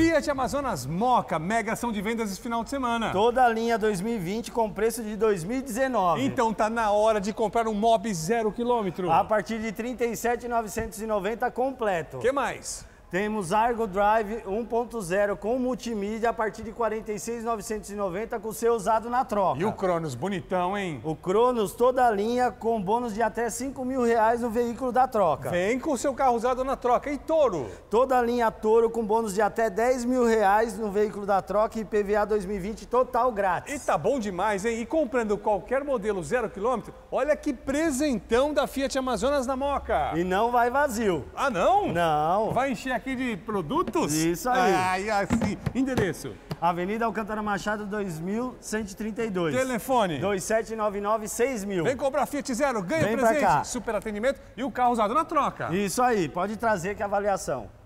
Fiat Amazonas Moca, mega ação de vendas esse final de semana. Toda a linha 2020 com preço de 2019. Então tá na hora de comprar um Mob zero quilômetro. A partir de 37.990 completo. Que mais? Temos Argo Drive 1.0 com multimídia a partir de 46,990 com seu usado na troca. E o Cronos, bonitão, hein? O Cronos, toda a linha, com bônus de até 5 mil reais no veículo da troca. Vem com o seu carro usado na troca. E Toro? Toda a linha Toro com bônus de até 10 mil reais no veículo da troca e PVA 2020 total grátis. E tá bom demais, hein? E comprando qualquer modelo zero quilômetro, olha que presentão da Fiat Amazonas na Moca. E não vai vazio. Ah, não? Não. Vai encher aqui de produtos? Isso aí. assim. Endereço? Avenida Alcântara Machado, 2132. Telefone? 2799-6000. Vem comprar Fiat Zero, ganha Vem presente, super atendimento e o carro usado na troca. Isso aí, pode trazer que é avaliação.